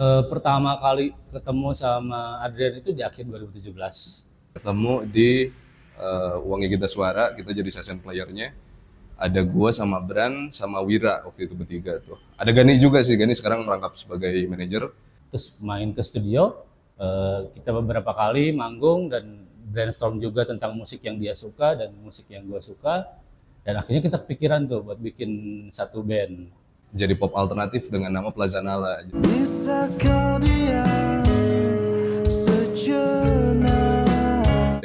E, pertama kali ketemu sama Adrian itu di akhir 2017. Ketemu di uh, eh, Uangnya Kita Suara, kita jadi session playernya. Ada gua sama Bran, sama Wira waktu itu bertiga tuh. Ada Gani juga sih, Gani sekarang merangkap sebagai manajer. Terus main ke studio, uh, kita beberapa kali manggung dan brainstorm juga tentang musik yang dia suka dan musik yang gua suka. Dan akhirnya kita pikiran tuh buat bikin satu band jadi pop alternatif dengan nama Plaza Nala. Jadi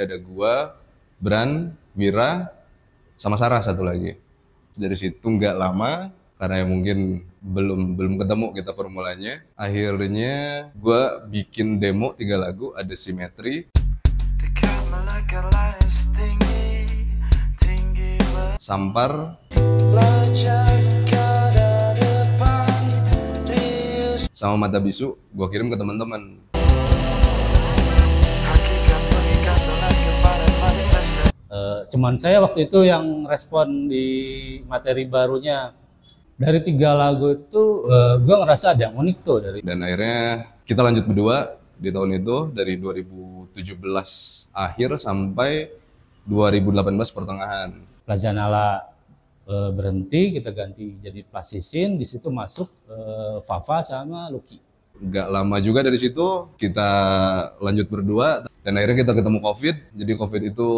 Ada gua, Bran, Wira, sama Sarah satu lagi. Dari situ nggak lama karena ya mungkin belum belum ketemu kita formulanya. Akhirnya gue bikin demo tiga lagu ada simetri. Tinggi, tinggi sampar. Lajak. sama mata bisu gue kirim ke teman-teman eh, cuman saya waktu itu yang respon di materi barunya dari tiga lagu itu eh, gue ngerasa ada yang unik tuh dari dan akhirnya kita lanjut berdua di tahun itu dari 2017 akhir sampai 2018 pertengahan Pelajaran Lazanala Eh, berhenti kita ganti jadi plastisin di situ masuk uh, Fafa sama Lucky nggak lama juga dari situ kita lanjut berdua dan akhirnya kita ketemu covid jadi covid itu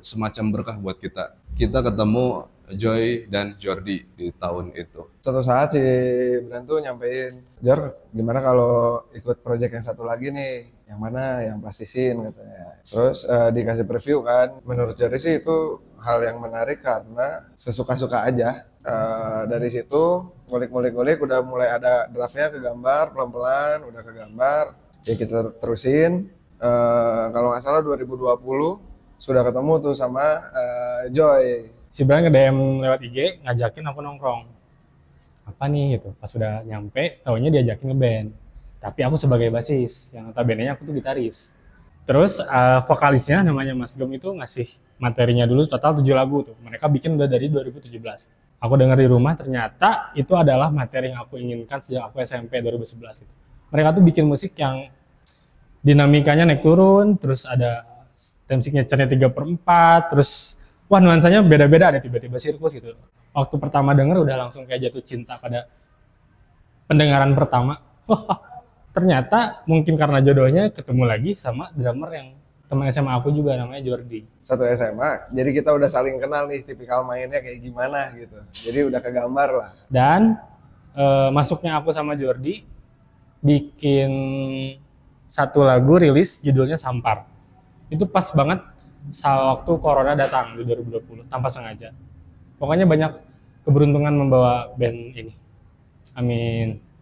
semacam berkah buat kita kita ketemu Joy dan Jordi di tahun itu. Suatu saat si Brand tuh nyampein, Jor gimana kalau ikut proyek yang satu lagi nih? Yang mana? Yang plastisin katanya. Terus uh, dikasih preview kan. Menurut Jordi sih itu hal yang menarik karena sesuka-suka aja. Uh, dari situ mulik-mulik-mulik udah mulai ada draftnya ke gambar pelan-pelan udah ke gambar ya kita terusin uh, kalau nggak salah 2020 sudah ketemu tuh sama uh, Joy si Brian ke dm lewat IG ngajakin aku nongkrong apa nih gitu pas sudah nyampe tahunya diajakin ke band. tapi aku sebagai basis yang notabene aku tuh gitaris terus uh, vokalisnya namanya Mas Gem itu ngasih materinya dulu total 7 lagu tuh mereka bikin udah dari 2017 aku dengar di rumah ternyata itu adalah materi yang aku inginkan sejak aku SMP 2011 gitu mereka tuh bikin musik yang dinamikanya naik turun terus ada temsiknya cernya tiga per 4 terus wah nuansanya beda-beda ada tiba-tiba sirkus gitu waktu pertama denger udah langsung kayak jatuh cinta pada pendengaran pertama wah ternyata mungkin karena jodohnya ketemu lagi sama drummer yang teman SMA aku juga namanya Jordi. Satu SMA, jadi kita udah saling kenal nih tipikal mainnya kayak gimana gitu. Jadi udah kegambar lah. Dan e, masuknya aku sama Jordi bikin satu lagu rilis judulnya Sampar. Itu pas banget saat waktu corona datang di 2020 tanpa sengaja. Pokoknya banyak keberuntungan membawa band ini. Amin.